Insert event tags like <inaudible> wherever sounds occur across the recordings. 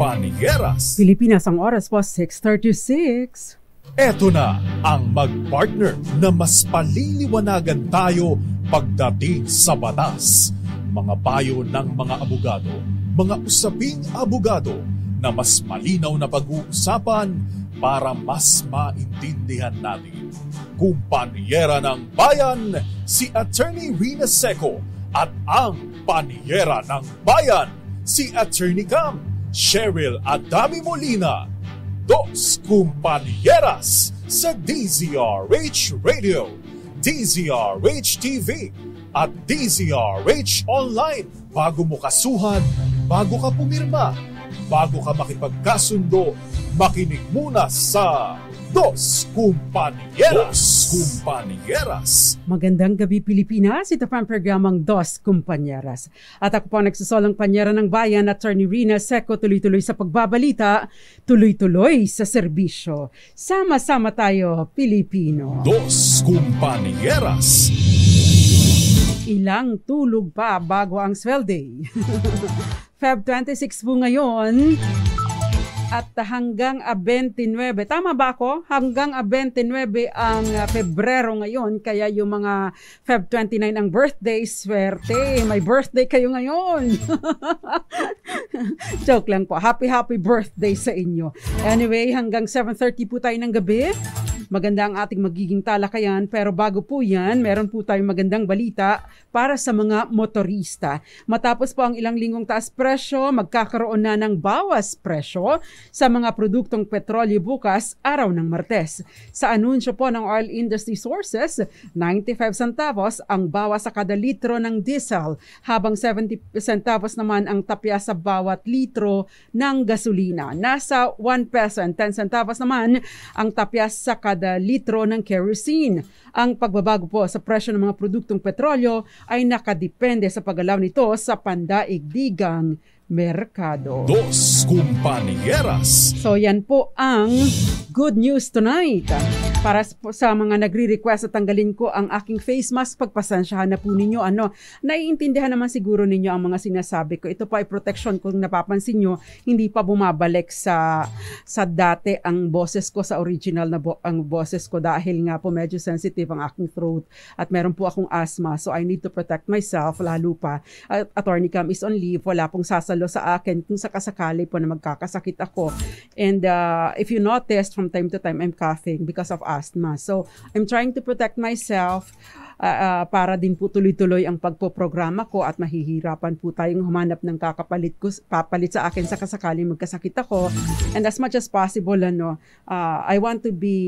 Banieras. Pilipinas ang oras po 6.36. Eto na ang magpartner na mas paliliwanagan tayo pagdating sa batas. Mga payo ng mga abogado, mga usaping abogado na mas malinaw na pag-uusapan para mas maintindihan natin. Kumpanyera ng bayan, si Attorney Rina Seco at ang panyera ng bayan, si Attorney Cam Cheryl Adami Molina, dos compañeras sa DZRH Radio, DZRH TV at DZRH Online. Bago mo kasuhan, bago ka pumirma, bago ka makipagkasundo, makinig muna sa Dos Compañeras. Dos Compañeras. Magandang gabi Pilipinas. Ito pa ang programang Dos Compañeras. At ako po ang nagsasolang panyera ng bayan, Attorney Rina Seco, tuloy-tuloy sa pagbabalita, tuloy-tuloy sa serbisyo. Sama-sama tayo, Pilipino. Dos Compañeras. Ilang tulog pa bago ang swell <laughs> day. Feb 26 po ngayon, at hanggang 29. Tama ba ako? Hanggang 29 ang ah, Pebrero ngayon. Kaya yung mga Feb 29 ang birthday, swerte. May birthday kayo ngayon. <laughs> <laughs> Joke lang po. Happy, happy birthday sa inyo. Anyway, hanggang 7.30 po tayo ng gabi. Maganda ang ating magiging talakayan pero bago po yan, meron po tayong magandang balita para sa mga motorista. Matapos po ang ilang linggong taas presyo, magkakaroon na ng bawas presyo sa mga produktong petrolyo bukas araw ng Martes. Sa anunsyo po ng oil industry sources, 95 centavos ang bawas sa kada litro ng diesel habang 70 centavos naman ang tapya sa bawas bawat litro ng gasolina. Nasa 1 peso and 10 centavos naman ang tapyas sa kada litro ng kerosene. Ang pagbabago po sa presyo ng mga produktong petrolyo ay nakadepende sa paggalaw nito sa pandaigdigang merkado. Dos kumpanyeras. So yan po ang good news tonight. Para sa mga nagre-request at tanggalin ko ang aking face mask, pagpasensyahan na po ninyo. Ano, naiintindihan naman siguro ninyo ang mga sinasabi ko. Ito po ay protection kung napapansin nyo, hindi pa bumabalik sa sa dati ang boses ko sa original na bo- ang boses ko dahil nga po medyo sensitive ang aking throat at meron po akong asthma. So I need to protect myself lalo pa at attorney Cam is on leave, wala pong sasal palo sa akin kung sakasakali po na magkakasakit ako. And uh, if you notice, from time to time, I'm coughing because of asthma. So I'm trying to protect myself uh, uh, para din po tuloy-tuloy ang pagpoprograma ko at mahihirapan po tayong humanap ng kakapalit ko, papalit sa akin sa kasakaling magkasakit ako. And as much as possible, ano, uh, I want to be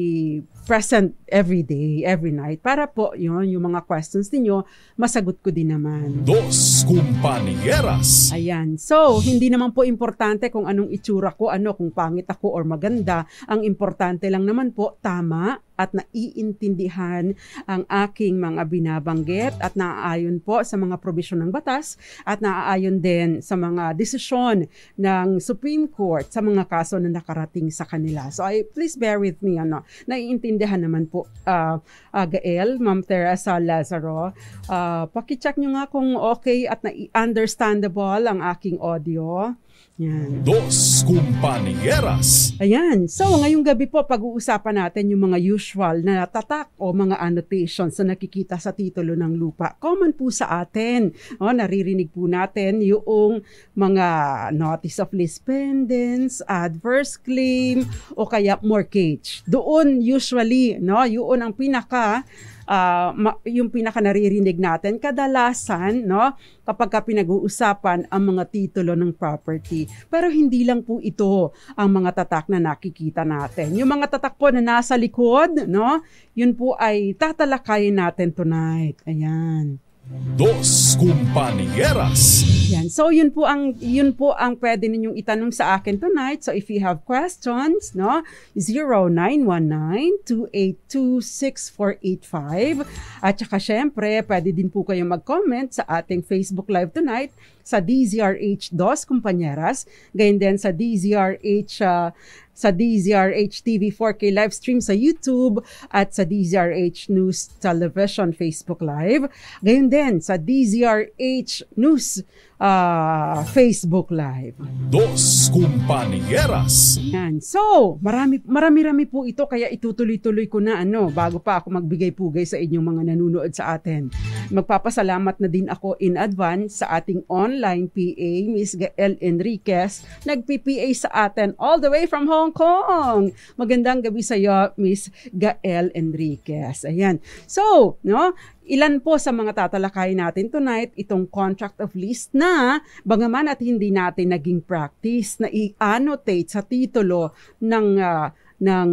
present every day, every night, para po yun, yung mga questions niyo masagot ko din naman. Dos Kumpanyeras. Ayan. So, hindi naman po importante kung anong itsura ko, ano, kung pangit ako or maganda. Ang importante lang naman po, tama at naiintindihan ang aking mga binabanggit at naaayon po sa mga probisyon ng batas at naaayon din sa mga desisyon ng Supreme Court sa mga kaso na nakarating sa kanila. So I please bear with me ano. Naiintindihan naman po uh, uh Gael, Ma'am Teresa Lazaro. Uh ah, paki-check niyo nga kung okay at na-understandable ang aking audio. Yan. Dos Kumpanyeras. Ayan. So, ngayong gabi po, pag-uusapan natin yung mga usual na tatak o mga annotations na nakikita sa titulo ng lupa. Common po sa atin. O, naririnig po natin yung mga notice of lease pendants, adverse claim, o kaya mortgage. Doon usually, no, yun ang pinaka uh, yung pinaka naririnig natin kadalasan no kapag ka pinag-uusapan ang mga titulo ng property pero hindi lang po ito ang mga tatak na nakikita natin yung mga tatak po na nasa likod no yun po ay tatalakayin natin tonight ayan Dos Kumpanyeras. Yan. So yun po ang yun po ang pwede ninyong itanong sa akin tonight. So if you have questions, no? 0919-282-6485. At saka syempre, pwede din po kayong mag-comment sa ating Facebook Live tonight sa DZRH Dos Compañeras, gayon din sa DZRH uh, ah, sa DZRH TV 4K live stream sa YouTube at sa DZRH News Television Facebook Live. Gayon din sa DZRH News uh, Facebook Live. Dos Compañeras. Yan. So, marami, marami-rami po ito kaya itutuloy-tuloy ko na ano bago pa ako magbigay-pugay sa inyong mga nanonood sa atin. Magpapasalamat na din ako in advance sa ating online PA, Ms. Gael Enriquez, nag-PPA sa atin all the way from Hong Kong. Magandang gabi sa iyo, Ms. Gael Enriquez. Ayan. So, no, Ilan po sa mga tatalakay natin tonight itong contract of lease na bagaman at hindi natin naging practice na i-annotate sa titulo ng uh, ng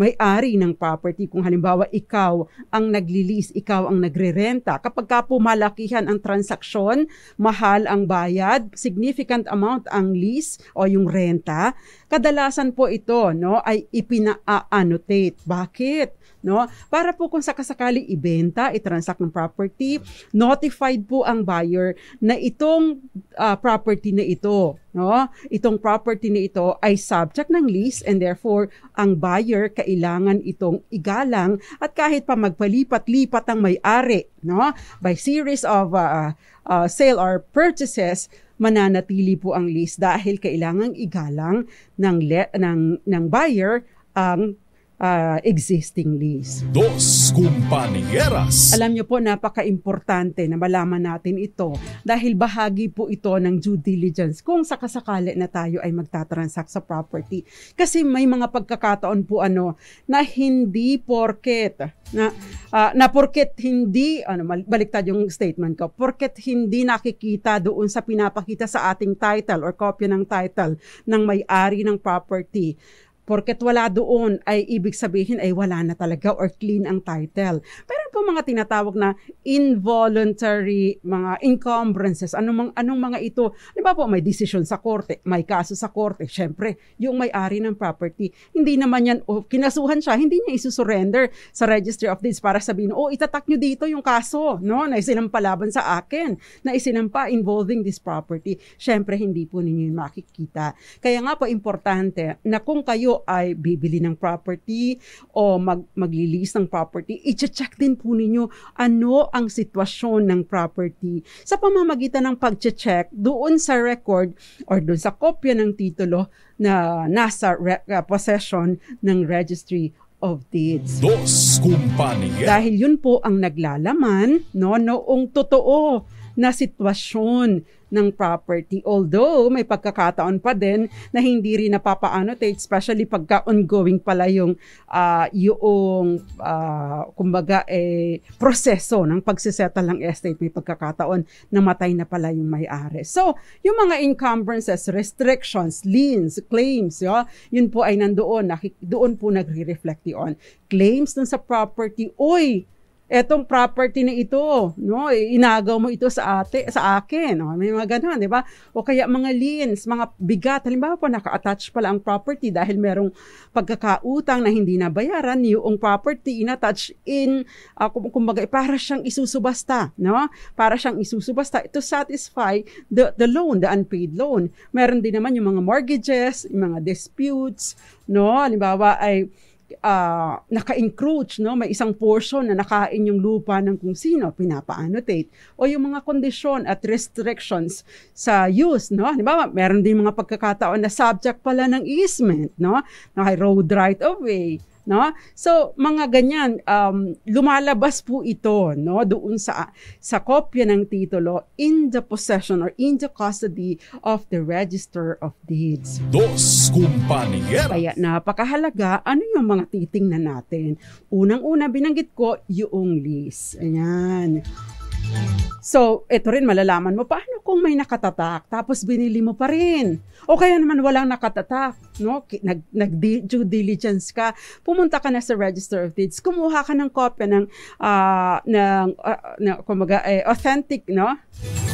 may-ari ng property. Kung halimbawa ikaw ang nagli-lease, ikaw ang nagrerenta. Kapag ka pumalakihan ang transaksyon, mahal ang bayad, significant amount ang lease o yung renta, Kadalasan po ito no ay ipina-annotate. Bakit? No? Para po kung sakasakali ibenta, i-transact ng property, notified po ang buyer na itong uh, property na ito, no? Itong property na ito ay subject ng lease and therefore ang buyer kailangan itong igalang at kahit pa magpalipat-lipat ang may-ari, no? By series of uh, uh, sale or purchases mananatili po ang lease dahil kailangang igalang ng, le- ng, ng buyer ang uh, existing lease. Dos Kumpanyeras. Alam niyo po, napaka-importante na malaman natin ito dahil bahagi po ito ng due diligence kung sakasakali na tayo ay magtatransact sa property. Kasi may mga pagkakataon po ano na hindi porket na uh, na porket hindi ano baliktad yung statement ko porket hindi nakikita doon sa pinapakita sa ating title or kopya ng title ng may-ari ng property Porket wala doon ay ibig sabihin ay wala na talaga or clean ang title. Pero po mga tinatawag na involuntary mga encumbrances. Anong, mang, anong mga ito? Di ba po may decision sa korte, may kaso sa korte. syempre yung may-ari ng property. Hindi naman yan, oh, kinasuhan siya, hindi niya isusurrender sa registry of deeds para sabihin, oh, itatak nyo dito yung kaso no, na isinampalaban sa akin, na isinampa involving this property. Syempre hindi po ninyo yun makikita. Kaya nga po importante na kung kayo kayo ay bibili ng property o mag, maglilis ng property, i-check din po ninyo ano ang sitwasyon ng property. Sa pamamagitan ng pag-check doon sa record or doon sa kopya ng titulo na nasa re- uh, possession ng registry of deeds. Dos kumpanya. Dahil yun po ang naglalaman no noong totoo na sitwasyon ng property. Although may pagkakataon pa din na hindi rin napapa-annotate, especially pagka ongoing pala yung uh, yung uh, kumbaga eh proseso ng pagsisettle ng estate may pagkakataon na matay na pala yung may-ari. So, yung mga encumbrances, restrictions, liens, claims, yo, yun po ay nandoon, doon po nagre-reflect yun. Claims dun sa property, oy, etong property na ito, no, inagaw mo ito sa ate, sa akin, no? may mga ganun, di ba? O kaya mga liens, mga bigat, halimbawa po naka-attach pala ang property dahil merong pagkakautang na hindi nabayaran, yung property inattach in, uh, kumbaga, para siyang isusubasta, no? Para siyang isusubasta to satisfy the, the loan, the unpaid loan. Meron din naman yung mga mortgages, yung mga disputes, no? Halimbawa ay, uh, naka-encroach, no? may isang portion na nakain yung lupa ng kung sino, pinapa-annotate. O yung mga kondisyon at restrictions sa use. No? Halimbawa, meron din mga pagkakataon na subject pala ng easement, no? na road right of way, no? So mga ganyan um, lumalabas po ito no doon sa sa kopya ng titulo in the possession or in the custody of the register of deeds. Dos kumpanya. Kaya napakahalaga ano yung mga titingnan natin. Unang-una binanggit ko yung lease. Ayan. So, ito rin malalaman mo, paano kung may nakatatak tapos binili mo pa rin? O kaya naman walang nakatatak, no? Nag, nag due diligence ka, pumunta ka na sa Register of Deeds, kumuha ka ng kopya ng, uh, ng uh, na, kumaga, eh, authentic, no?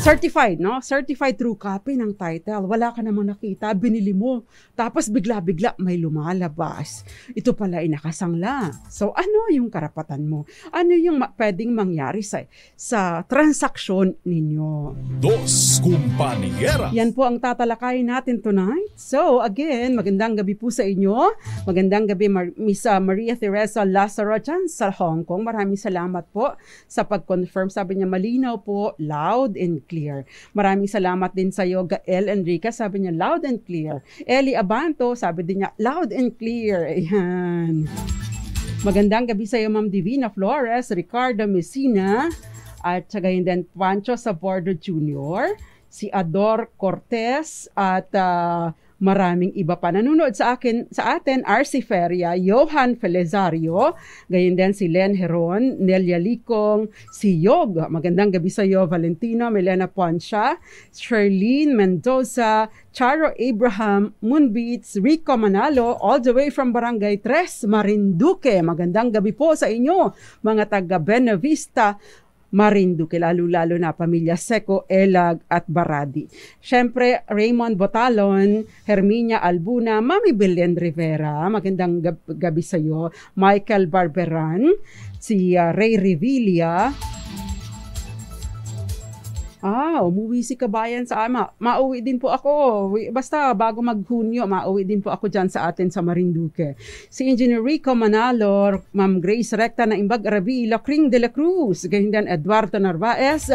Certified, no? Certified true copy ng title. Wala ka namang nakita, binili mo. Tapos bigla-bigla may lumalabas. Ito pala inakasangla. So, ano yung karapatan mo? Ano yung ma- pwedeng mangyari sa, sa transaksyon ninyo. Dos Kumpanyera. Yan po ang tatalakay natin tonight. So again, magandang gabi po sa inyo. Magandang gabi Mar- Miss ah, Maria Teresa Lazaro dyan sa Hong Kong. Maraming salamat po sa pag-confirm. Sabi niya malinaw po, loud and clear. Maraming salamat din sa iyo Gael Enrique. Sabi niya loud and clear. Eli Abanto, sabi din niya loud and clear. Ayan. Magandang gabi sa iyo, Ma'am Divina Flores, Ricardo Messina, at tsagayin din Pancho Sabordo Jr., si Ador Cortez at uh, maraming iba pa nanonood sa akin sa atin RC Feria, Johan Felezario, gayon din si Len Heron, Nelia Licong, si Yog. Magandang gabi sa iyo Valentino, Melena Puancha, Sherlyn Mendoza, Charo Abraham, Moonbeats, Rico Manalo, all the way from Barangay 3, Marinduque. Magandang gabi po sa inyo, mga taga Benavista Marinduque, lalo-lalo na pamilya Seco, Elag at Baradi. Siyempre, Raymond Botalon, Herminia Albuna, Mami Belen Rivera, magandang gab- gabi sa iyo, Michael Barberan, si uh, Ray Revilla, Ah, umuwi si kabayan sa ama. Ah, mauwi din po ako. Basta bago mag maghunyo, mauwi din po ako dyan sa atin sa Marinduque. Si Engineer Rico Manalor, Ma'am Grace Recta na Imbag Arabi, Lacring de la Cruz, ganyan din Eduardo Narvaez,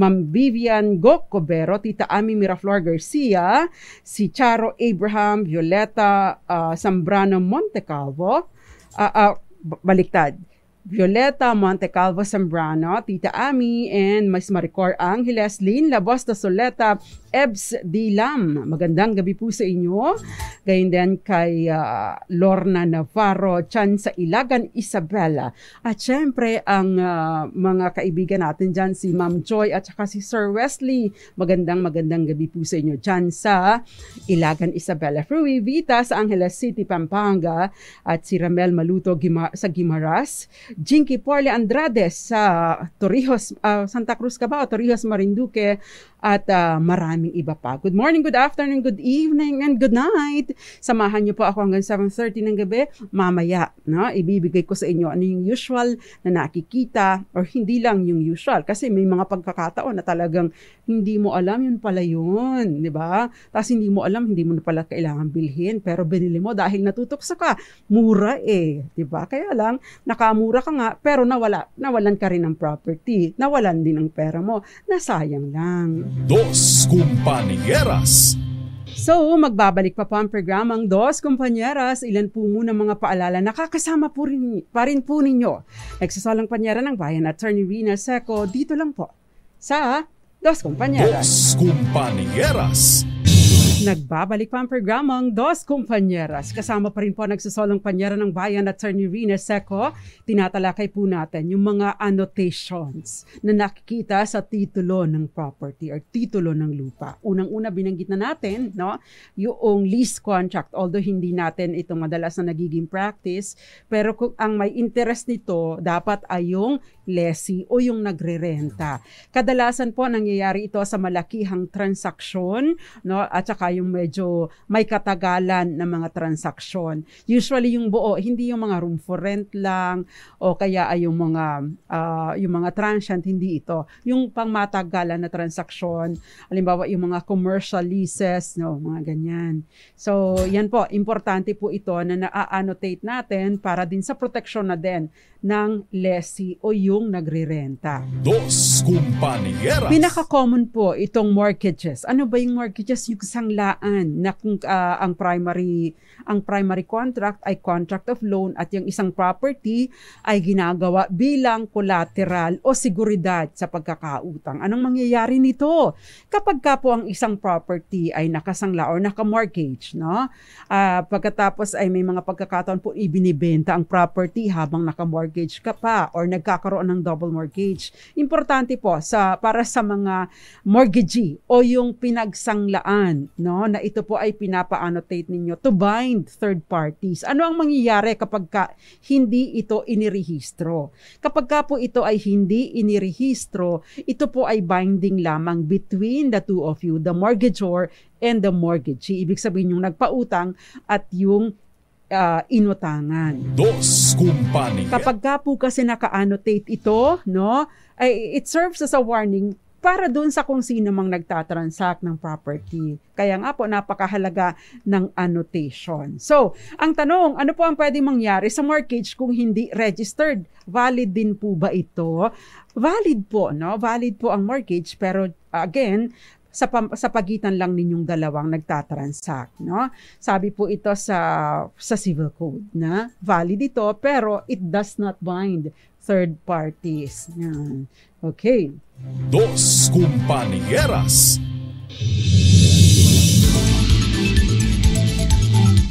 Ma'am Vivian Gocobero, Tita Ami Miraflor Garcia, si Charo Abraham, Violeta uh, Zambrano Montecalvo, uh, uh, baliktad Violeta Montecalvo Sembrano, Tita Ami, and Ms. Maricor Angeles, Lynn Labos da Soleta, Ebs Dilam. Magandang gabi po sa inyo. Gayun din kay uh, Lorna Navarro, Chan sa Ilagan, Isabella. At syempre ang uh, mga kaibigan natin dyan, si Ma'am Joy at saka si Sir Wesley. Magandang magandang gabi po sa inyo dyan sa Ilagan, Isabella. Frui Vita sa Angeles City, Pampanga. At si Ramel Maluto Gima- sa Gimaras. Jinky Porle Andrade sa Torrijos, uh, Santa Cruz Cabao, Torrijos Marinduque at uh, maraming iba pa. Good morning, good afternoon, good evening, and good night. Samahan niyo po ako hanggang 7.30 ng gabi mamaya. No? Ibibigay ko sa inyo ano yung usual na nakikita or hindi lang yung usual. Kasi may mga pagkakataon na talagang hindi mo alam yun pala yun. Di ba? Tapos hindi mo alam, hindi mo na pala kailangan bilhin. Pero binili mo dahil natutokso ka. Mura eh. Di ba? Kaya lang, nakamura ka nga, pero nawala. Nawalan ka rin ng property. Nawalan din ng pera mo. Nasayang lang. Dos Compañeras. So, magbabalik pa po ang programang Dos Kumpanyeras. Ilan po muna mga paalala Nakakasama po rin, pa rin po ninyo. Nagsasalang panyera ng bayan Attorney Rina Seco dito lang po sa Dos Kumpanyeras. Dos Kumpanyeras. Nagbabalik pa ang programang Dos Kumpanyeras. Kasama pa rin po nagsasolong panyera ng bayan Attorney Rina Seco. Tinatalakay po natin yung mga annotations na nakikita sa titulo ng property or titulo ng lupa. Unang-una binanggit na natin no, yung lease contract. Although hindi natin ito madalas na nagiging practice, pero kung ang may interest nito dapat ay yung lessee o yung nagrerenta. Kadalasan po nangyayari ito sa malakihang transaksyon no at saka yung medyo may katagalan ng mga transaksyon. Usually yung buo hindi yung mga room for rent lang o kaya ay yung mga uh, yung mga transient hindi ito. Yung pangmatagalan na transaksyon, halimbawa yung mga commercial leases no mga ganyan. So yan po importante po ito na na-annotate natin para din sa protection na din ng lessee o yung nagrerenta. Dos Kumpaneras. Pinaka-common po itong mortgages. Ano ba yung mortgages? Yung sanglaan na kung uh, ang primary ang primary contract ay contract of loan at yung isang property ay ginagawa bilang collateral o seguridad sa pagkakautang. Anong mangyayari nito? Kapag ka po ang isang property ay nakasangla or nakamortgage, no? Uh, pagkatapos ay may mga pagkakataon po ibinibenta ang property habang nakamortgage ka pa or nagkakaroon ng double mortgage. Importante po sa para sa mga mortgagee o yung pinagsanglaan, no? Na ito po ay pinapa-annotate ninyo to bind blind third parties. Ano ang mangyayari kapag ka hindi ito inirehistro? Kapag ka po ito ay hindi inirehistro, ito po ay binding lamang between the two of you, the mortgagor and the mortgagee. Ibig sabihin yung nagpautang at yung uh, inutangan. Dos kumpanya. Kapag ka po kasi naka-annotate ito, no, it serves as a warning para doon sa kung sino mang nagtatransact ng property. Kaya nga po, napakahalaga ng annotation. So, ang tanong, ano po ang pwedeng mangyari sa mortgage kung hindi registered? Valid din po ba ito? Valid po, no? Valid po ang mortgage, pero again, sa, pam- sa pagitan lang ninyong dalawang nagtatransact, no? Sabi po ito sa sa civil code na valid ito pero it does not bind third parties. Yan. Okay. Dos compañeras.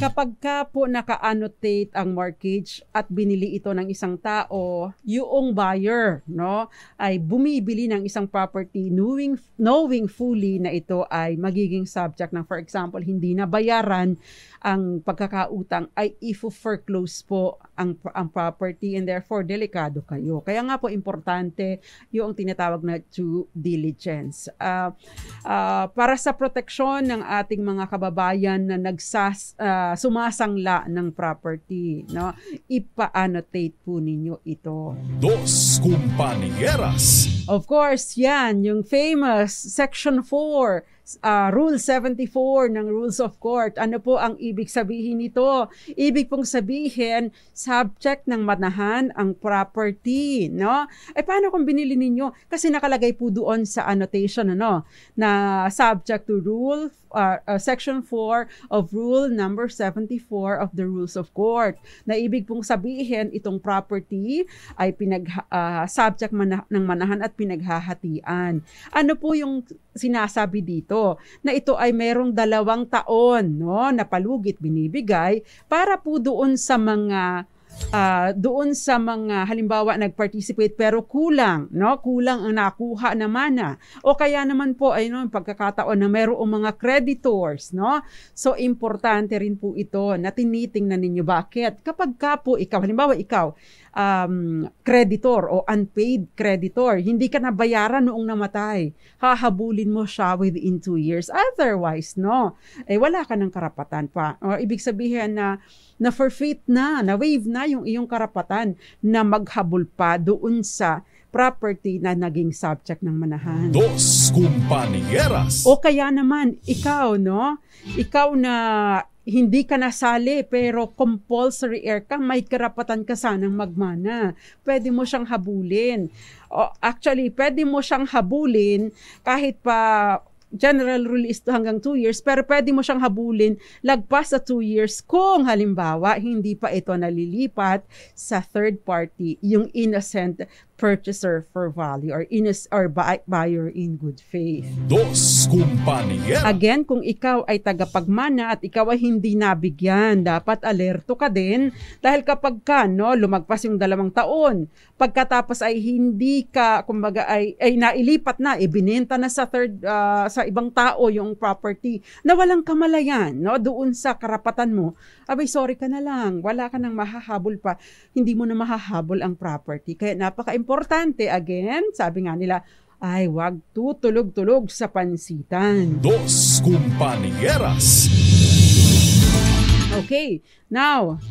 Kapag ka po naka-annotate ang mortgage at binili ito ng isang tao, yung buyer no, ay bumibili ng isang property knowing, knowing fully na ito ay magiging subject ng, for example, hindi na bayaran ang pagkakautang ay ifo-foreclose po ang, ang property and therefore delikado kayo. Kaya nga po importante yung tinatawag na due diligence. Uh, uh, para sa proteksyon ng ating mga kababayan na nagsas, uh, sumasangla ng property. No? Ipa-annotate po ninyo ito. Dos Compañeras Of course, yan, yung famous Section 4 uh, Rule 74 ng Rules of Court. Ano po ang ibig sabihin nito? Ibig pong sabihin, subject ng manahan ang property, no? Eh paano kung binili ninyo? Kasi nakalagay po doon sa annotation, ano, na subject to Rule uh, uh, Section 4 of Rule number 74 of the Rules of Court. Na ibig pong sabihin, itong property ay pinag uh, subject man- ng manahan at pinaghahatian. Ano po yung sinasabi dito na ito ay merong dalawang taon no na palugit binibigay para po doon sa mga uh, doon sa mga halimbawa nag-participate pero kulang, no? Kulang ang nakuha na mana. Ah. O kaya naman po ay no, pagkakataon na mayroong mga creditors, no? So importante rin po ito na tinitingnan ninyo bakit kapag ka po ikaw halimbawa ikaw um, creditor o unpaid creditor. Hindi ka nabayaran noong namatay. Hahabulin mo siya within two years. Otherwise, no. Eh, wala ka ng karapatan pa. O, ibig sabihin na na forfeit na, na waive na yung iyong karapatan na maghabol pa doon sa property na naging subject ng manahan. Dos kumpanieras. O kaya naman, ikaw, no? Ikaw na hindi ka nasali pero compulsory air ka, may karapatan ka sanang magmana. Pwede mo siyang habulin. O, actually, pwede mo siyang habulin kahit pa general rule is to hanggang 2 years, pero pwede mo siyang habulin lagpas sa 2 years kung halimbawa hindi pa ito nalilipat sa third party, yung innocent purchaser for value or in or buyer in good faith. Dos kumpanya. Again, kung ikaw ay tagapagmana at ikaw ay hindi nabigyan, dapat alerto ka din dahil kapag ka no, lumagpas yung dalawang taon, pagkatapos ay hindi ka kumbaga ay, ay nailipat na, ibinenta na sa third uh, sa ibang tao yung property na walang kamalayan, no, doon sa karapatan mo. Abay, sorry ka na lang, wala ka nang mahahabol pa, hindi mo na mahahabol ang property. Kaya napaka-importante importante, again, sabi nga nila, ay wag tutulog-tulog sa pansitan. Dos Compañeras Okay, now,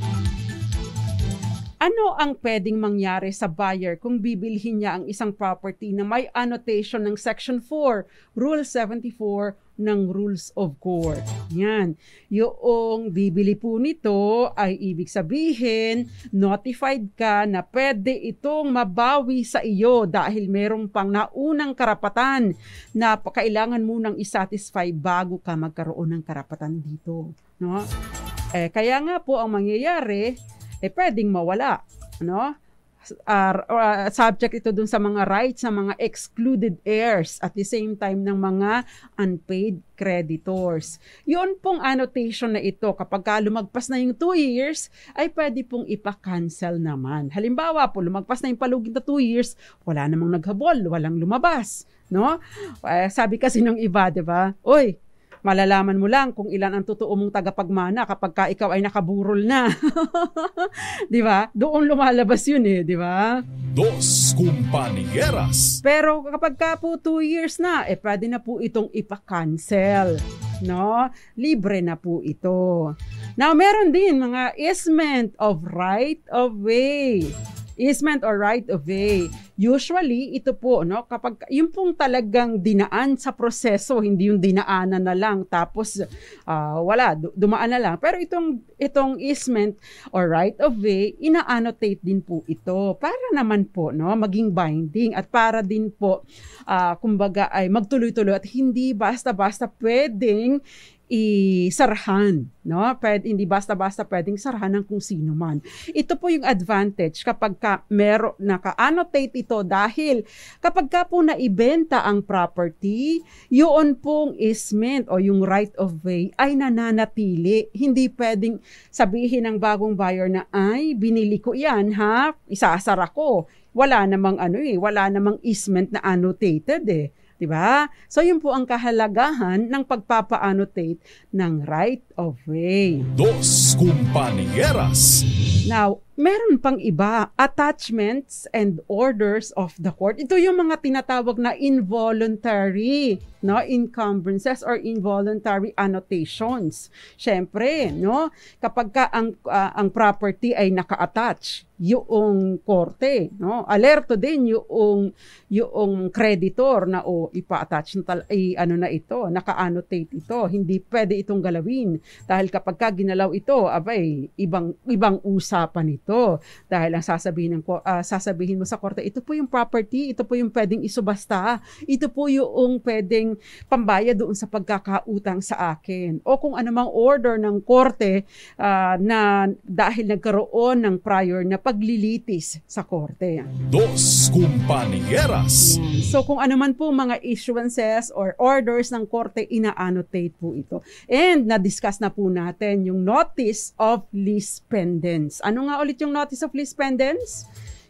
ano ang pwedeng mangyari sa buyer kung bibilhin niya ang isang property na may annotation ng Section 4, Rule 74 ng Rules of Court. Yan. Yung bibili po nito ay ibig sabihin, notified ka na pwede itong mabawi sa iyo dahil merong pang naunang karapatan na kailangan mo nang isatisfy bago ka magkaroon ng karapatan dito. No? Eh, kaya nga po ang mangyayari, eh pwedeng mawala, no? Uh, uh, subject ito dun sa mga rights ng mga excluded heirs at the same time ng mga unpaid creditors. Yun pong annotation na ito, kapag lumagpas na yung 2 years, ay pwede pong ipa-cancel naman. Halimbawa po, lumagpas na yung palugid na 2 years, wala namang naghabol, walang lumabas. No? Uh, sabi kasi ng iba, di ba? Oy, malalaman mo lang kung ilan ang totoo mong tagapagmana kapag ka ikaw ay nakaburol na. <laughs> 'Di ba? Doon lumalabas 'yun eh, 'di ba? Dos kumpanyeras. Pero kapag ka po 2 years na, eh pwede na po itong ipa-cancel no? Libre na po ito. Now, meron din mga easement of right of way easement or right of way. Usually, ito po, no, kapag yung pong talagang dinaan sa proseso, hindi yung dinaanan na lang tapos uh, wala, dumaan na lang. Pero itong itong easement or right of way, ina-annotate din po ito para naman po, no, maging binding at para din po uh, kumbaga ay magtuloy-tuloy at hindi basta-basta pwedeng isarhan. No? Pwede, hindi basta-basta pwedeng sarahan ng kung sino man. Ito po yung advantage kapag ka mero, naka-annotate ito dahil kapag ka po naibenta ang property, yun pong easement o yung right of way ay nananatili. Hindi pwedeng sabihin ng bagong buyer na, ay, binili ko yan ha, isasara ko. Wala namang ano eh, wala namang easement na annotated eh. 'di ba? So 'yun po ang kahalagahan ng pagpapa-annotate ng right of way. Dos kumpanieras Now, meron pang iba, attachments and orders of the court. Ito yung mga tinatawag na involuntary, no, encumbrances or involuntary annotations. Syempre, no, kapag ka ang uh, ang property ay naka-attach, yung korte, no, alerto din yung yung creditor na o oh, ipa-attach na tal- ay, ano na ito, naka-annotate ito. Hindi pwede itong galawin dahil kapag ka ginalaw ito, abay, ibang ibang usap pag-uusapan ito dahil ang sasabihin ng uh, ah, sasabihin mo sa korte ito po yung property ito po yung pwedeng isubasta ito po yung pwedeng pambaya doon sa pagkakautang sa akin o kung anumang order ng korte uh, na dahil nagkaroon ng prior na paglilitis sa korte dos kumpanyeras so kung anuman po mga issuances or orders ng korte ina-annotate po ito and na-discuss na po natin yung notice of lease pendants ano nga ulit yung notice of least pendants?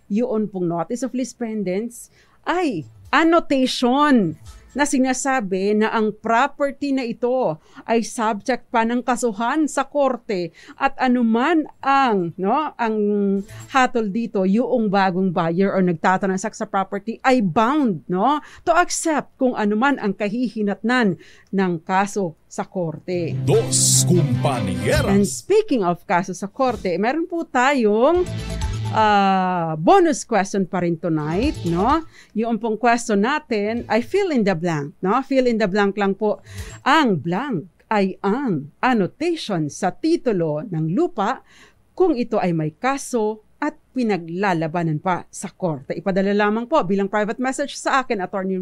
Yun pong notice of lease pendants ay annotation na sinasabi na ang property na ito ay subject pa ng kasuhan sa korte at anuman ang no ang hatol dito yung bagong buyer or nagtatanasak sa property ay bound no to accept kung anuman ang kahihinatnan ng kaso sa korte. Dos kumpanyeras. And speaking of kaso sa korte, meron po tayong uh, bonus question pa rin tonight, no? Yung pong question natin ay fill in the blank, no? Fill in the blank lang po. Ang blank ay ang annotation sa titulo ng lupa kung ito ay may kaso pinaglalabanan pa sa korte. Ipadala lamang po bilang private message sa akin, Attorney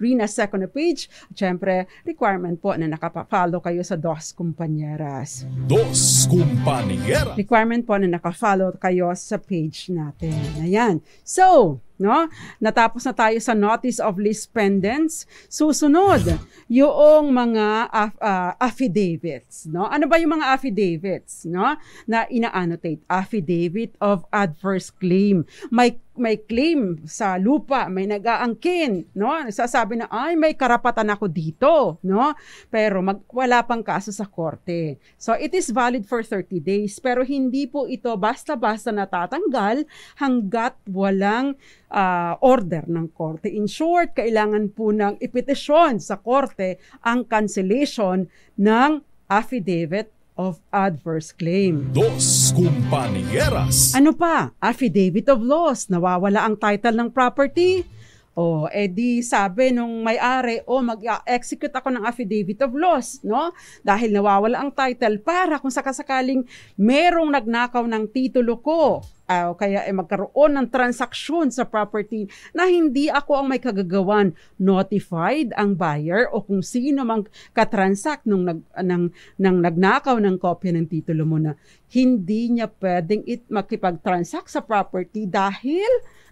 Rina Second Page. Siyempre, requirement po na nakapa-follow kayo sa Dos Kumpanyeras. Dos Kumpanyeras! Requirement po na nakafollow kayo sa page natin. Ayan. So, no? Natapos na tayo sa notice of least pendants. Susunod, yung mga af- uh, ah, affidavits, no? Ano ba yung mga affidavits, no? Na ina-annotate affidavit of adverse claim. May may claim sa lupa, may nag-aangkin, no? Nagsasabi na ay may karapatan ako dito, no? Pero mag, wala pang kaso sa korte. So it is valid for 30 days pero hindi po ito basta-basta natatanggal hanggat walang uh, order ng korte. In short, kailangan po ng ipetisyon sa korte ang cancellation ng affidavit of adverse claim. Dos Kumpanyeras Ano pa? Affidavit of loss, nawawala ang title ng property? Oh, edi eh, sabi nung may-ari, oh mag-execute ako ng affidavit of loss, no? Dahil nawawala ang title para kung sakasakaling merong nagnakaw ng titulo ko uh, kaya eh, magkaroon ng transaksyon sa property na hindi ako ang may kagagawan notified ang buyer o kung sino mang katransact nung nag, nang, ng, nagnakaw ng copy ng titulo mo na hindi niya pwedeng it makipag-transact sa property dahil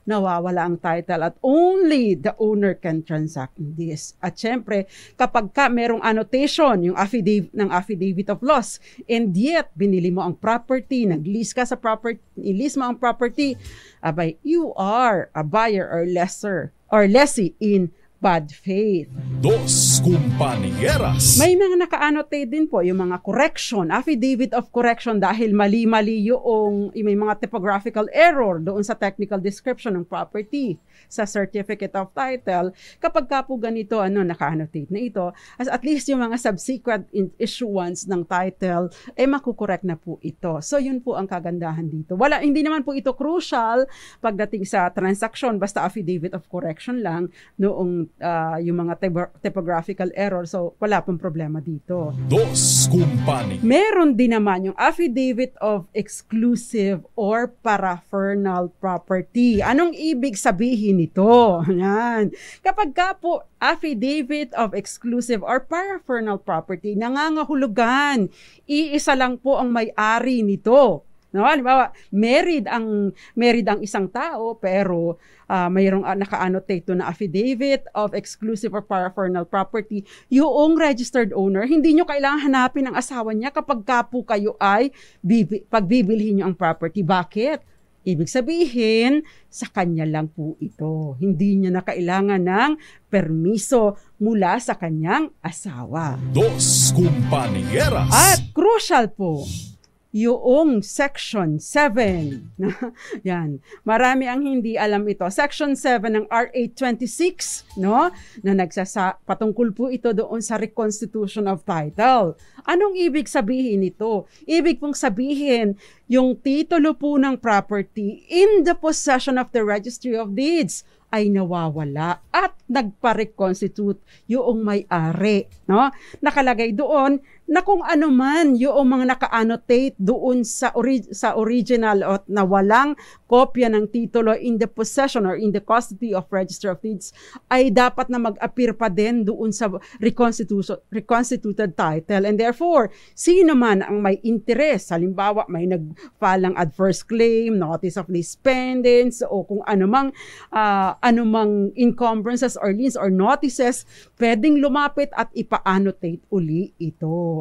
nawawala ang title at only the owner can transact this. At syempre, kapag ka merong annotation yung affidavit ng affidavit of loss and yet binili mo ang property, nag-lease ka sa property, i-lease mo ang property, abay, you are a buyer or lesser or lessee in bad faith. Dos Kumpanyeras May mga naka-annotate din po yung mga correction, affidavit of correction dahil mali-mali yung may mga typographical error doon sa technical description ng property sa certificate of title. Kapag ka po ganito, ano, naka-annotate na ito, as at least yung mga subsequent issuance ng title, eh makukorek na po ito. So yun po ang kagandahan dito. Wala, hindi naman po ito crucial pagdating sa transaction, basta affidavit of correction lang noong uh, yung mga typographical error. So, wala pong problema dito. Dos Company. Meron din naman yung affidavit of exclusive or paraphernal property. Anong ibig sabihin nito? <laughs> Yan. Kapag ka po affidavit of exclusive or paraphernal property, nangangahulugan, iisa lang po ang may-ari nito. No, halimbawa, married ang married ang isang tao pero uh, mayroong uh, naka-annotate na affidavit of exclusive or paraphernalia property. Yung registered owner, hindi nyo kailangan hanapin ang asawa niya kapag kapo kayo ay bibi, pagbibilhin nyo ang property. Bakit? Ibig sabihin, sa kanya lang po ito. Hindi niya na kailangan ng permiso mula sa kanyang asawa. Dos Compañeras. At crucial po, yung Section 7. <laughs> Yan. Marami ang hindi alam ito. Section 7 ng RA 26, no? Na nagsasa patungkol po ito doon sa reconstitution of title. Anong ibig sabihin nito? Ibig pong sabihin, yung titulo po ng property in the possession of the Registry of Deeds ay nawawala at nagpa-reconstitute yung may-ari, no? Nakalagay doon na kung ano man yung mga naka-annotate doon sa, ori- sa original at na walang kopya ng titulo in the possession or in the custody of register of deeds ay dapat na mag-appear pa din doon sa reconstitution, reconstituted title. And therefore, sino man ang may interest, halimbawa may nag ng adverse claim, notice of dispendence, o kung anumang, uh, anumang encumbrances or liens or notices, pwedeng lumapit at ipa-annotate uli ito.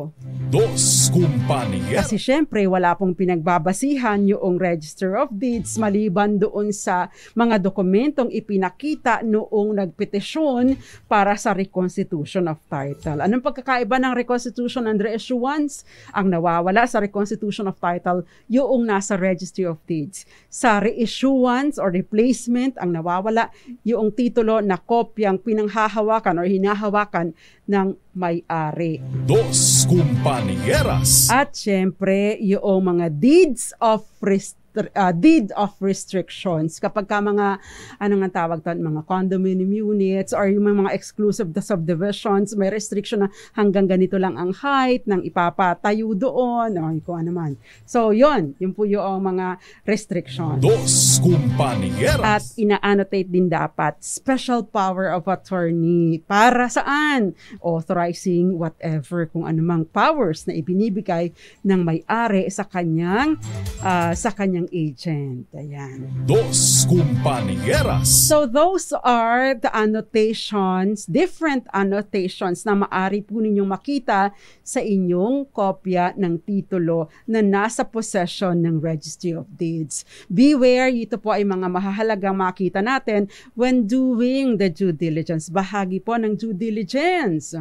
Dos kumpanya. Kasi syempre wala pong pinagbabasihan yung Register of Deeds maliban doon sa mga dokumentong ipinakita noong nagpetisyon para sa reconstitution of title. Anong pagkakaiba ng reconstitution and reissuance? Ang nawawala sa reconstitution of title yung nasa Registry of Deeds. Sa reissuance or replacement, ang nawawala yung titulo na kopyang pinanghahawakan or hinahawakan ng may-ari. Dos Kumpanyeras At syempre, yung mga deeds of prestige uh, deed of restrictions kapag ka mga ano nga tawag to mga condominium units or yung mga exclusive the subdivisions may restriction na hanggang ganito lang ang height ng ipapatayo doon o oh, ano man so yon yun po yung mga restrictions dos kumpanyeras at ina-annotate din dapat special power of attorney para saan authorizing whatever kung anumang powers na ibinibigay ng may-ari sa kanyang uh, sa kanyang agent. Ayan. Dos Compañeras. So those are the annotations, different annotations na maari po ninyong makita sa inyong kopya ng titulo na nasa possession ng Registry of Deeds. Beware, ito po ay mga mahahalagang makita natin when doing the due diligence. Bahagi po ng due diligence.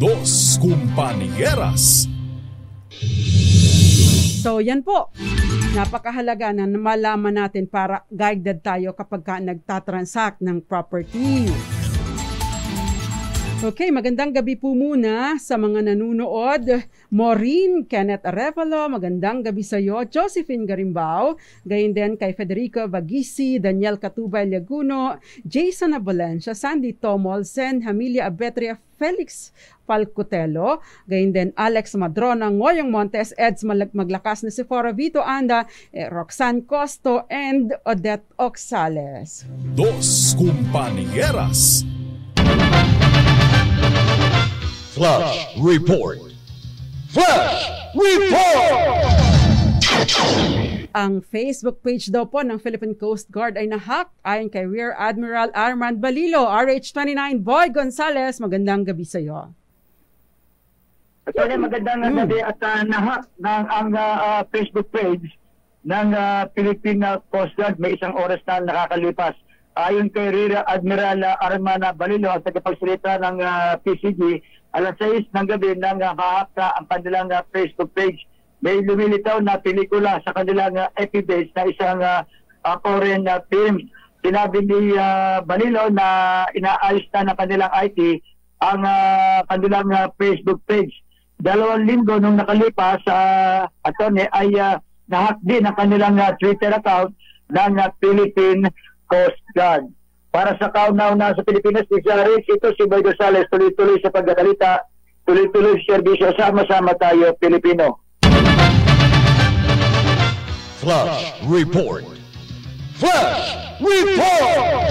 Dos Compañeras. So yan po, napakahalaga na malaman natin para guided tayo kapag ka nagtatransact ng property. Okay, magandang gabi po muna sa mga nanunood. Maureen Kenneth Arevalo, magandang gabi sa iyo. Josephine Garimbao, gayon din kay Federico Bagisi, Daniel Katubay Laguno, Jason Abolencia, Sandy Tomolsen, Hamilia Abetria Felix Falcotelo, gayon din Alex Madrona, Ngoyong Montes, Eds Maglakas na si Fora Vito Anda, eh, Roxanne Costo, and Odette Oxales. Dos Compañeras Flash Report. Flash Report! Ang Facebook page daw po ng Philippine Coast Guard ay nahack ayon kay Rear Admiral Armand Balilo, RH29 Boy Gonzales. Magandang gabi sa iyo. At Actually, magandang mm. gabi at uh, ah, nahack ng ang uh, Facebook page ng uh, Philippine Coast Guard. May isang oras na nakakalipas Ayon kay Rear Admiral Armana Balilo sa kapagsalita ng uh, ah, PCG, alas 6 ng gabi ng uh, ah, kahapta ang kanilang uh, Facebook page. May lumilitaw na pelikula sa kanilang uh, epibase na isang uh, uh, foreign uh, film. Sinabi ni uh, Balilo na inaayos na ng kanilang IT ang uh, kanilang uh, Facebook page. Dalawang linggo nung nakalipas, uh, atone ay uh, nahak din ang kanilang uh, Twitter account ng uh, Philippine Coast Guard. Para sa countdown una sa Pilipinas, Pizarres, ito si Boy Gonzales, tuloy-tuloy sa pagkakalita, tuloy-tuloy sa serbisyo, sama-sama tayo, Pilipino. Flash Report! Flash Report!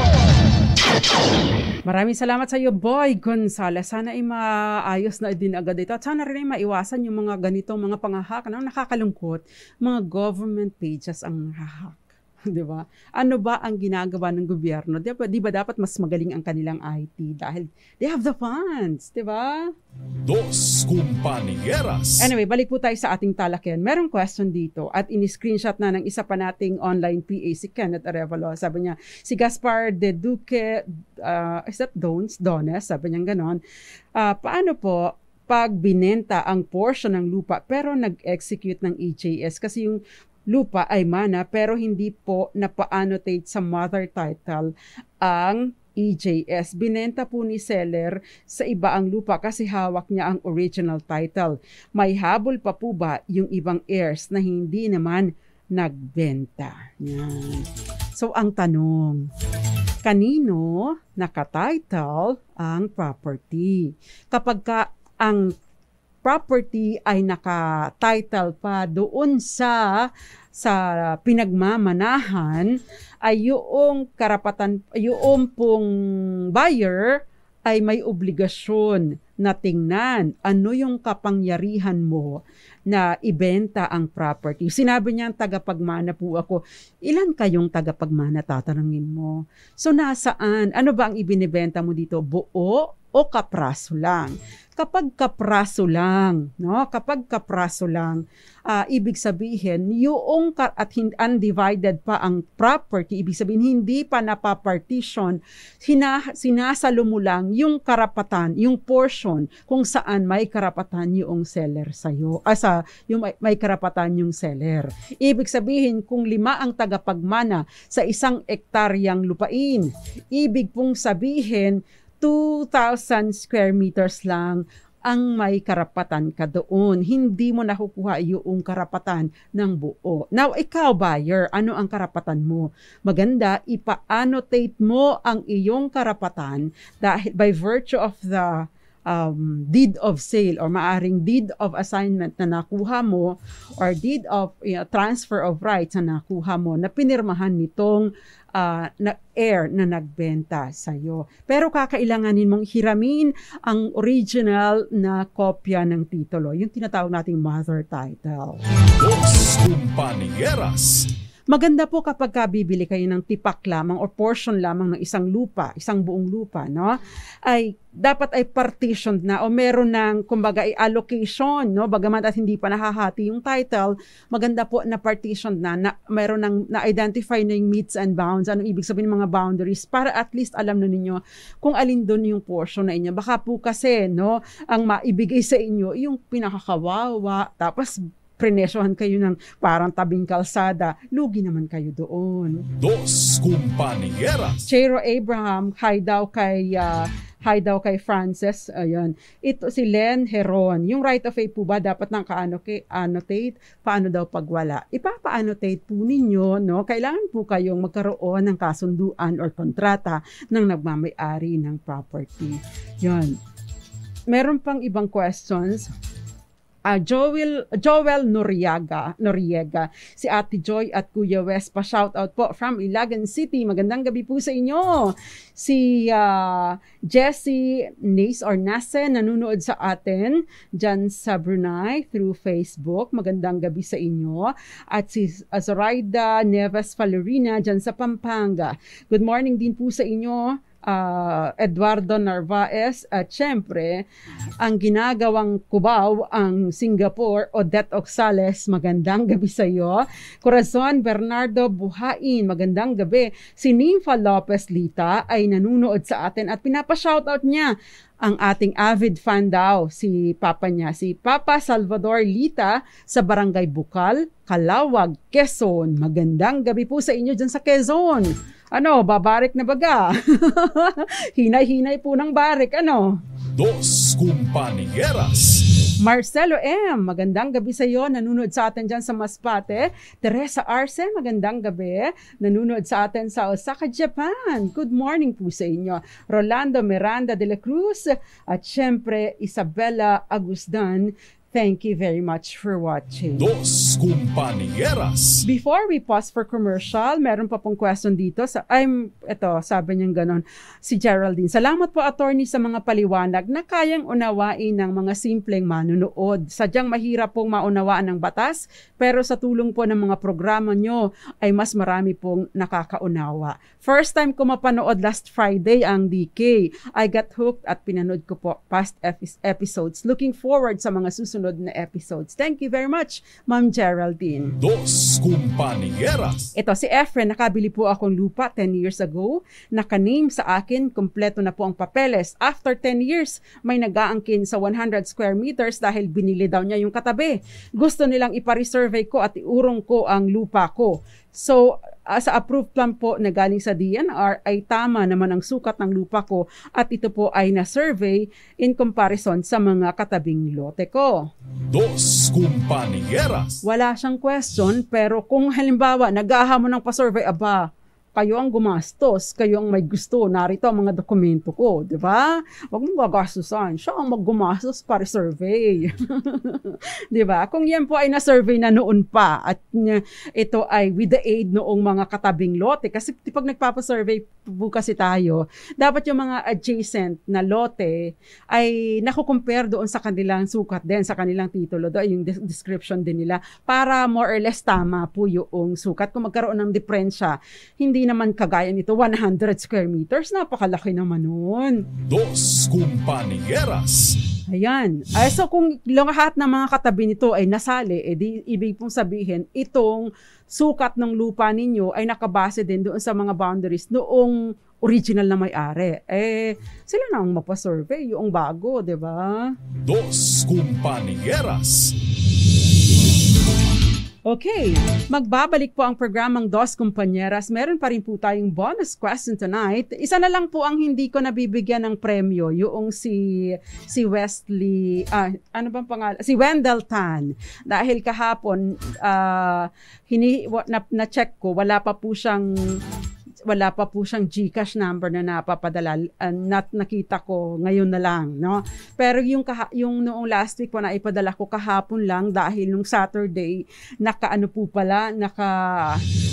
Maraming salamat sa iyo, Boy Gonzales. Sana ay maayos na din agad ito. At sana rin ay maiwasan yung mga ganitong mga pangahak na nakakalungkot. Mga government pages ang hahack. <laughs> 'di ba? Ano ba ang ginagawa ng gobyerno? 'Di ba, 'di ba dapat mas magaling ang kanilang IT dahil they have the funds, 'di ba? Dos kumpanyeras. Anyway, balik po tayo sa ating talakayan. Merong question dito at ini-screenshot na ng isa pa nating online PA si Kenneth Arevalo. Sabi niya, si Gaspar de Duque, uh, is that Dones? Dones, sabi niya ganon. Uh, paano po pag binenta ang portion ng lupa pero nag-execute ng EJS kasi yung lupa ay mana pero hindi po napa-annotate sa mother title ang EJS. Binenta po ni seller sa iba ang lupa kasi hawak niya ang original title. May habol pa po ba yung ibang heirs na hindi naman nagbenta? Yan. So ang tanong, kanino nakatitle ang property? Kapag ka ang property ay naka-title pa doon sa sa pinagmamanahan ay yung karapatan yung pong buyer ay may obligasyon na tingnan ano yung kapangyarihan mo na ibenta ang property. Sinabi niya ang tagapagmana po ako, ilan kayong tagapagmana tatanungin mo? So nasaan? Ano ba ang ibinibenta mo dito? Buo o kapraso lang. Kapag kapraso lang, no? Kapag kapraso lang, uh, ibig sabihin yung ka- at undivided pa ang property, ibig sabihin hindi pa napapartition, sina- sinasalo mo lang yung karapatan, yung portion kung saan may karapatan yung seller ah, sa iyo. Asa yung may, may karapatan yung seller. Ibig sabihin kung lima ang tagapagmana sa isang ektaryang lupain, ibig pong sabihin 2,000 square meters lang ang may karapatan ka doon. Hindi mo nakukuha yung karapatan ng buo. Now, ikaw buyer, ano ang karapatan mo? Maganda, ipa-annotate mo ang iyong karapatan dahil by virtue of the um, deed of sale or maaring deed of assignment na nakuha mo or deed of you know, transfer of rights na nakuha mo na pinirmahan nitong uh, na heir na nagbenta sa iyo. Pero kakailanganin mong hiramin ang original na kopya ng titulo, yung tinatawag nating mother title. Books Kumpanyeras Maganda po kapag ka bibili kayo ng tipak lamang or portion lamang ng isang lupa, isang buong lupa, no? Ay dapat ay partitioned na o meron ng kumbaga ay allocation, no? Bagamat at hindi pa nahahati yung title, maganda po na partitioned na, na meron ng na-identify na yung meets and bounds, anong ibig sabihin ng mga boundaries para at least alam na ninyo kung alin doon yung portion na inyo. Baka po kasi, no, ang maibigay sa inyo yung pinakakawawa, tapos prenesyohan kayo ng parang tabing kalsada, lugi naman kayo doon. Dos Kumpanyeras. Chero Abraham, hi daw kay uh, hi daw kay Frances. Ayun. Ito si Len Heron. Yung right of way po ba dapat nang ka-annotate? Paano daw pag wala? Ipapa-annotate po ninyo, no? Kailangan po kayong magkaroon ng kasunduan or kontrata ng nagmamay-ari ng property. Yun. Meron pang ibang questions uh, Joel, Joel Noriega, Noriega, si Ate Joy at Kuya Wes. Pa shout out po from Ilagan City. Magandang gabi po sa inyo. Si uh, ah, Jessie Nace or Nase nanonood sa atin dyan sa Brunei through Facebook. Magandang gabi sa inyo. At si Azraida Neves Valerina dyan sa Pampanga. Good morning din po sa inyo uh, Eduardo Narvaez at syempre ang ginagawang kubaw ang Singapore Odette Oxales magandang gabi sa iyo Corazon Bernardo Buhain magandang gabi si Ninfa Lopez Lita ay nanunood sa atin at pinapa-shoutout niya ang ating avid fan daw, si Papa niya, si Papa Salvador Lita sa Barangay Bukal, Kalawag, Quezon. Magandang gabi po sa inyo dyan sa Quezon ano, babarik na baga. <laughs> Hinay-hinay po ng barik, ano? Dos Compañeras Marcelo M., magandang gabi sa iyo. Nanunod sa atin dyan sa Masbate. Teresa Arce, magandang gabi. Nanunod sa atin sa Osaka, Japan. Good morning po sa inyo. Rolando Miranda de la Cruz at syempre Isabella Agusdan Thank you very much for watching. Dos Compañeras. Before we pause for commercial, meron pa pong question dito. Sa, I'm, ito, sabi niyang ganon, si Geraldine. Salamat po, attorney, sa mga paliwanag na kayang unawain ng mga simpleng manunood. Sadyang mahirap pong maunawaan ng batas, pero sa tulong po ng mga programa nyo, ay mas marami pong nakakaunawa. First time ko mapanood last Friday ang DK. I got hooked at pinanood ko po past episodes. Looking forward sa mga susunod susunod na episodes. Thank you very much, Ma'am Geraldine. Dos Kumpanyeras. Ito si Efren, nakabili po akong lupa 10 years ago. Naka-name sa akin, kompleto na po ang papeles. After 10 years, may nagaangkin sa 100 square meters dahil binili daw niya yung katabi. Gusto nilang iparesurvey ko at iurong ko ang lupa ko. So, uh, sa approved plan po na galing sa DNR ay tama naman ang sukat ng lupa ko at ito po ay na-survey in comparison sa mga katabing lote ko. Dos kumpanyeras. Wala siyang question pero kung halimbawa naghahamon ng pa-survey, aba, kayo ang gumastos, kayo ang may gusto, narito ang mga dokumento ko, di ba? Huwag mong gagastusan, siya ang maggumastos para survey. <laughs> di ba? Kung yan po ay na-survey na noon pa at ito ay with the aid noong mga katabing lote, kasi pag nagpapasurvey po kasi tayo, dapat yung mga adjacent na lote ay nakukumpare doon sa kanilang sukat din, sa kanilang titulo, doon yung description din nila para more or less tama po yung sukat. Kung magkaroon ng diferensya, hindi naman kagaya nito, 100 square meters, napakalaki naman nun. Dos Compañeras Ayan. Ay, so kung lahat ng mga katabi nito ay nasali, edi eh, ibig pong sabihin, itong sukat ng lupa ninyo ay nakabase din doon sa mga boundaries noong original na may-ari. Eh, sila na ang mapasurvey, yung bago, di ba? Dos Compañeras Okay, magbabalik po ang programang Dos Compañeras. Meron pa rin po tayong bonus question tonight. Isa na lang po ang hindi ko nabibigyan ng premyo, yung si si Wesley, ah, ano bang pangalan? Si Wendell Tan. Dahil kahapon, uh, hini, na, na-check ko, wala pa po siyang wala pa po siyang GCash number na napapadala. Uh, not nakita ko ngayon na lang, no? Pero yung kaha- yung noong last week po na ipadala ko kahapon lang dahil nung Saturday nakaano po pala naka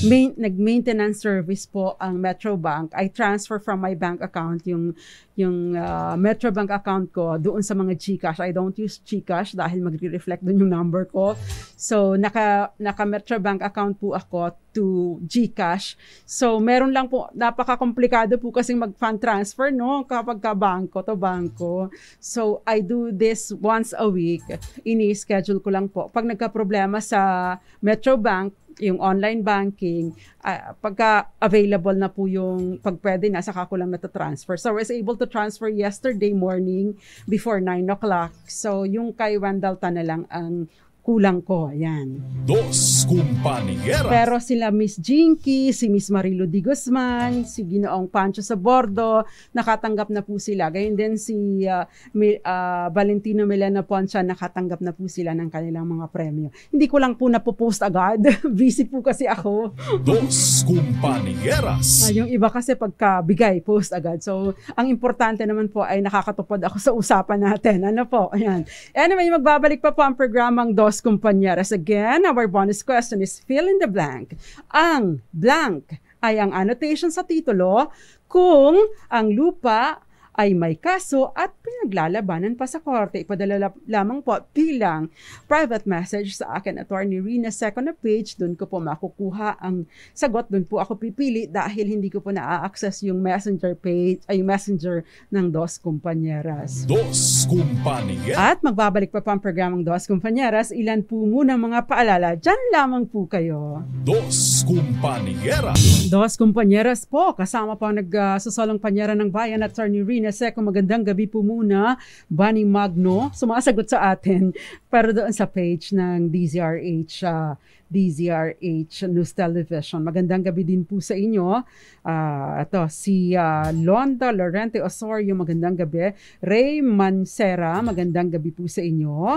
main, nag-maintenance service po ang Metro Bank. I transfer from my bank account yung yung uh, Metro Bank account ko doon sa mga GCash. I don't use GCash dahil magre-reflect doon yung number ko. So naka naka Metro Bank account po ako to GCash. So meron lang lang po, napaka-komplikado po kasi mag-fund transfer, no? Kapag ka banko to banko. So, I do this once a week. Ini-schedule ko lang po. Pag nagka-problema sa Metro Bank, yung online banking, uh, pagka available na po yung pag pwede na, saka ko lang transfer So, I was able to transfer yesterday morning before 9 o'clock. So, yung kay Wendell Tan na lang ang kulang ko. Ayan. Dos kumpanyera. Pero sila Miss Jinky, si Miss Marilo Di Guzman, si Ginoong Pancho Sabordo, nakatanggap na po sila. Gayun din si uh, uh, Valentino Melena Poncha, nakatanggap na po sila ng kanilang mga premyo. Hindi ko lang po napopost agad. <laughs> Busy po kasi ako. Dos kumpanyeras. Uh, ah, yung iba kasi pagkabigay, post agad. So, ang importante naman po ay nakakatupad ako sa usapan natin. Ano po? Ayan. Anyway, magbabalik pa po ang programang Dos Yes, Again, our bonus question is fill in the blank. Ang blank ay ang annotation sa titulo kung ang lupa ay may kaso at pinaglalabanan pa sa korte. Ipadala lamang po bilang private message sa akin, Attorney Rina Second na page. Doon ko po makukuha ang sagot. Doon po ako pipili dahil hindi ko po na-access yung messenger page, ay messenger ng Dos Kumpanyeras. Dos Compañeras. At magbabalik pa po ang programang Dos Kumpanyeras. Ilan po muna mga paalala. Diyan lamang po kayo. Dos Kumpanyeras. Dos Kumpanyeras po. Kasama po ang nagsasalang uh, panyera ng bayan, Attorney Rina Seco. Eh, magandang gabi po muna, Bunny Magno. Sumasagot sa atin para doon sa page ng DZRH, uh, ah, DZRH News Television. Magandang gabi din po sa inyo. Uh, ah, ito, si uh, Londa Lorente Osorio, magandang gabi. Ray Mancera, magandang gabi po sa inyo.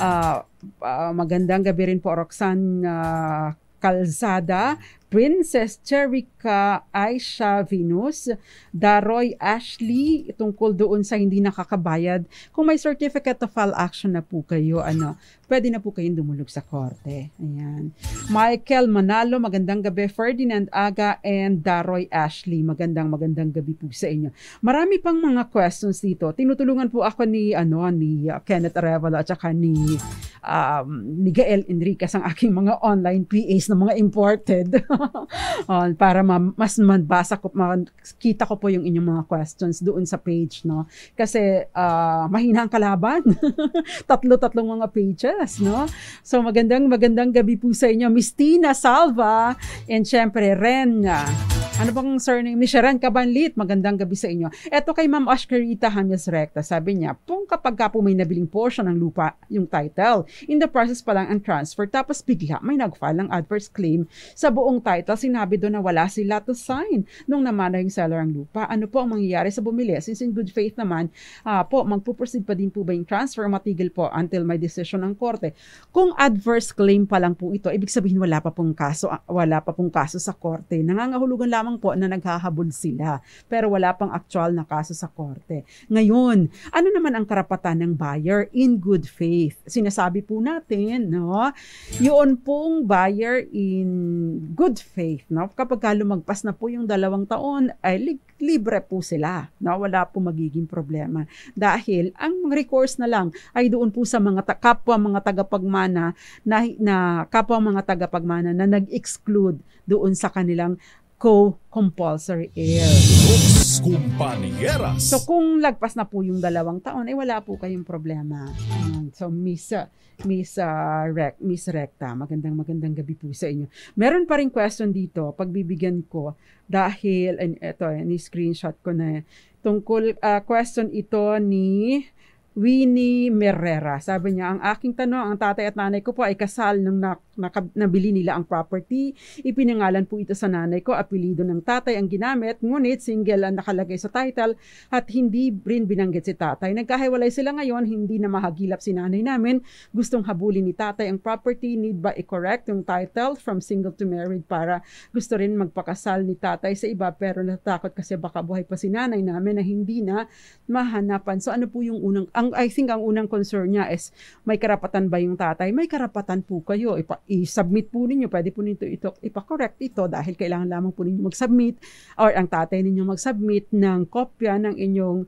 Uh, uh, magandang gabi rin po Roxanne uh, Calzada, Princess Cherica Aisha Venus, Daroy Ashley, tungkol doon sa hindi nakakabayad. Kung may certificate of file action na po kayo, ano, pwede na po kayong dumulog sa korte. Ayan. Michael Manalo, magandang gabi. Ferdinand Aga and Daroy Ashley, magandang magandang gabi po sa inyo. Marami pang mga questions dito. Tinutulungan po ako ni ano ni uh, Kenneth Arevalo at saka ni um, ni Gael Enriquez ang aking mga online PAs na mga imported. <laughs> uh, <laughs> para ma- mas mabasa ko, makita ko po yung inyong mga questions doon sa page, no? Kasi uh, mahina ang kalaban. <laughs> Tatlo-tatlong mga pages, no? So magandang magandang gabi po sa inyo, Miss Tina Salva, and syempre Ren. Ano bang surname ni Sharon Cabanlit? Magandang gabi sa inyo. Ito kay Ma'am Oscarita Hamias Recta, sabi niya, kung kapag ka po may nabiling portion ng lupa yung title, in the process pa lang ang transfer, tapos bigla may nag-file ng adverse claim sa buong title, sinabi doon na wala sila to sign nung namana yung seller ang lupa. Ano po ang mangyayari sa bumili? Since in good faith naman, uh, po, magpuproceed pa din po ba yung transfer matigil po until may decision ng korte? Kung adverse claim pa lang po ito, ibig sabihin wala pa pong kaso, ah, wala pa pong kaso sa korte. Nangangahulugan lamang lamang po na naghahabol sila. Pero wala pang actual na kaso sa korte. Ngayon, ano naman ang karapatan ng buyer in good faith? Sinasabi po natin, no? Yun pong buyer in good faith, no? Kapag lumagpas na po yung dalawang taon, ay libre po sila. No? Wala po magiging problema. Dahil ang recourse na lang ay doon po sa mga ta- kapwa mga tagapagmana na, na kapwa mga tagapagmana na nag-exclude doon sa kanilang co-compulsory heir. So kung lagpas na po yung dalawang taon, ay eh, wala po kayong problema. So Miss, uh, Miss, uh, Rec, Miss Recta, magandang magandang gabi po sa inyo. Meron pa rin question dito, pagbibigyan ko, dahil, and ito, eh, ni screenshot ko na, eh, tungkol uh, question ito ni Winnie Merrera. Sabi niya, ang aking tanong, ang tatay at nanay ko po ay kasal nung na, na, nabili nila ang property. Ipinangalan po ito sa nanay ko, apelido ng tatay ang ginamit, ngunit single ang nakalagay sa title at hindi rin binanggit si tatay. Nagkahiwalay sila ngayon, hindi na mahagilap si nanay namin. Gustong habulin ni tatay ang property, need ba i-correct yung title from single to married para gusto rin magpakasal ni tatay sa iba pero natatakot kasi baka buhay pa si nanay namin na hindi na mahanapan. So ano po yung unang ang I think ang unang concern niya is may karapatan ba yung tatay? May karapatan po kayo. Ipa, i-submit po ninyo. Pwede po ninyo ito ipa-correct ito dahil kailangan lamang po ninyo mag-submit or ang tatay ninyo mag-submit ng kopya ng inyong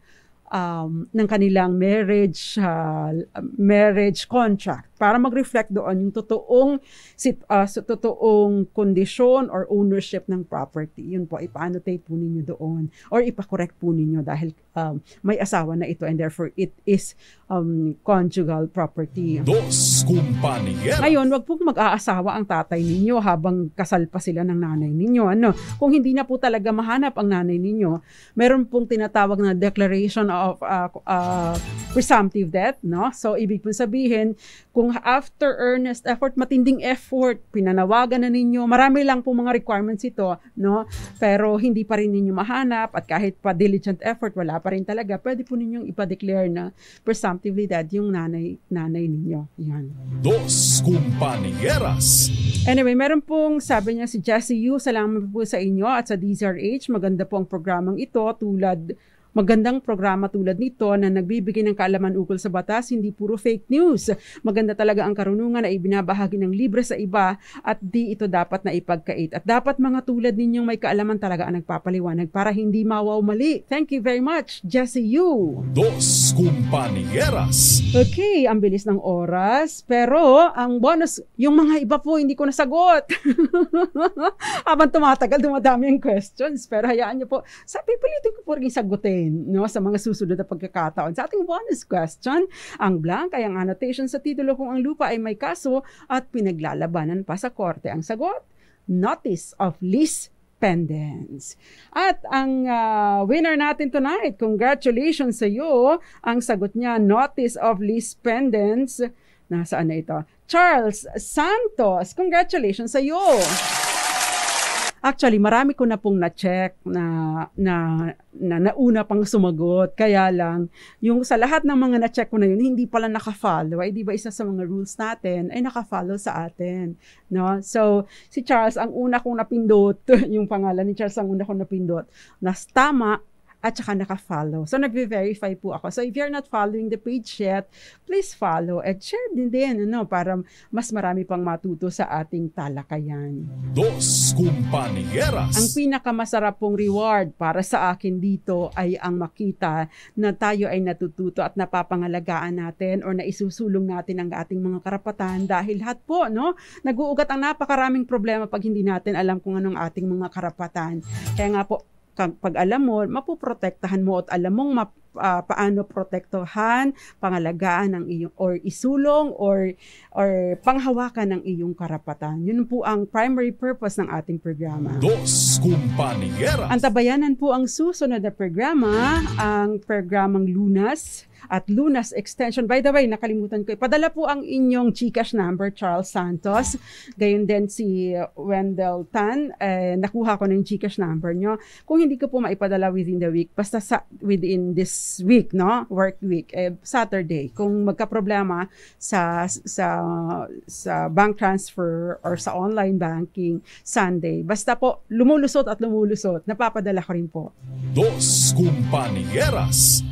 um, ng kanilang marriage uh, marriage contract para mag-reflect doon yung totoong sit uh, ah, so totoong kondisyon or ownership ng property. Yun po, ipa-annotate po ninyo doon or ipa-correct po ninyo dahil um, may asawa na ito and therefore it is um, conjugal property. Dos kumpanya. Ngayon, wag pong mag-aasawa ang tatay ninyo habang kasal pa sila ng nanay ninyo. Ano? Kung hindi na po talaga mahanap ang nanay ninyo, meron pong tinatawag na declaration of uh, uh, presumptive death, no? So ibig pong sabihin, kung kung after earnest effort, matinding effort, pinanawagan na ninyo, marami lang po mga requirements ito, no? Pero hindi pa rin ninyo mahanap at kahit pa diligent effort, wala pa rin talaga, pwede po ninyong ipa-declare na presumptively dead yung nanay, nanay ninyo. Yan. Dos Compañeras Anyway, meron pong sabi niya si Jessie Yu, salamat po sa inyo at sa DZRH. Maganda po ang programang ito tulad Magandang programa tulad nito na nagbibigay ng kaalaman ukol sa batas, hindi puro fake news. Maganda talaga ang karunungan na ibinabahagi ng libre sa iba at di ito dapat na ipagkait. At dapat mga tulad ninyong may kaalaman talaga ang nagpapaliwanag para hindi mawaw mali. Thank you very much, Jesse Yu. Dos Kumpanyeras. Okay, ang bilis ng oras. Pero ang bonus, yung mga iba po hindi ko nasagot. <laughs> Habang tumatagal, dumadami ang questions. Pero hayaan niyo po. Sabi, pilitin ko po rin sagutin natin no, sa mga susunod na pagkakataon. Sa ating bonus question, ang blank ay ang annotation sa titulo kung ang lupa ay may kaso at pinaglalabanan pa sa korte. Ang sagot, Notice of Lease independence. At ang uh, winner natin tonight, congratulations sa iyo. Ang sagot niya, Notice of Lease Pendants. Nasaan na ito? Charles Santos, congratulations sa iyo. Actually, marami ko na pong na-check na, na, na nauna pang sumagot. Kaya lang, yung sa lahat ng mga na-check ko na yun, hindi pala nakafollow. Ay, eh, di ba isa sa mga rules natin ay nakafollow sa atin. No? So, si Charles, ang una kong napindot, <laughs> yung pangalan ni Charles, ang una kong napindot, na tama, at saka naka-follow. So, nag verify po ako. So, if you're not following the page yet, please follow at share din din, ano, para mas marami pang matuto sa ating talakayan. Dos Kumpanyeras! Ang pinakamasarap pong reward para sa akin dito ay ang makita na tayo ay natututo at napapangalagaan natin or naisusulong natin ang ating mga karapatan dahil lahat po, no, nag-uugat ang napakaraming problema pag hindi natin alam kung anong ating mga karapatan. Kaya nga po, pag alam mo, mapoprotektahan mo at alam mong map, uh, paano protektahan, pangalagaan ng iyong or isulong or or panghawakan ng iyong karapatan. Yun po ang primary purpose ng ating programa. Dos Kumpanyeras. Ang tabayanan po ang susunod na programa, ang programang Lunas at Lunas Extension. By the way, nakalimutan ko, Padala po ang inyong Gcash number, Charles Santos. Gayun din si Wendell Tan, eh, nakuha ko na yung Gcash number nyo. Kung hindi ko po maipadala within the week, basta sa, within this week, no? Work week, eh, Saturday. Kung magka-problema sa, sa, sa bank transfer or sa online banking, Sunday. Basta po, lumulusot at lumulusot. Napapadala ko rin po. Dos Compañeras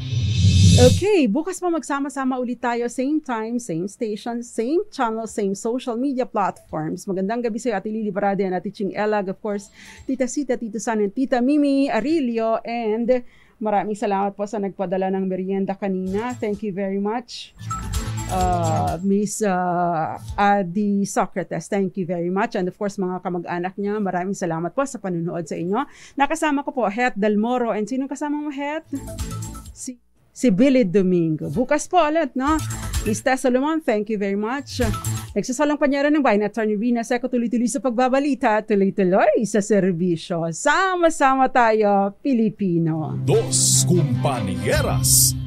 Okay, bukas pa magsama-sama ulit tayo. Same time, same station, same channel, same social media platforms. Magandang gabi sa iyo, Ate Lili Barade and Ate Ching Elag. Of course, Tita Sita, Tito San, and Tita Mimi Arilio. And maraming salamat po sa nagpadala ng merienda kanina. Thank you very much. Uh, Miss uh, Adi Socrates, thank you very much. And of course, mga kamag-anak niya, maraming salamat po sa panunood sa inyo. Nakasama ko po, Het Dalmoro. And sinong kasama mo, Het? Si si Billy Domingo. Bukas po ulit, no? Miss Tessa Solomon, thank you very much. Nagsasalang panyara ng bayan at Attorney Rina Seco tuloy-tuloy sa pagbabalita, tuloy-tuloy sa serbisyo. Sama-sama tayo, Pilipino. Dos Kumpanyeras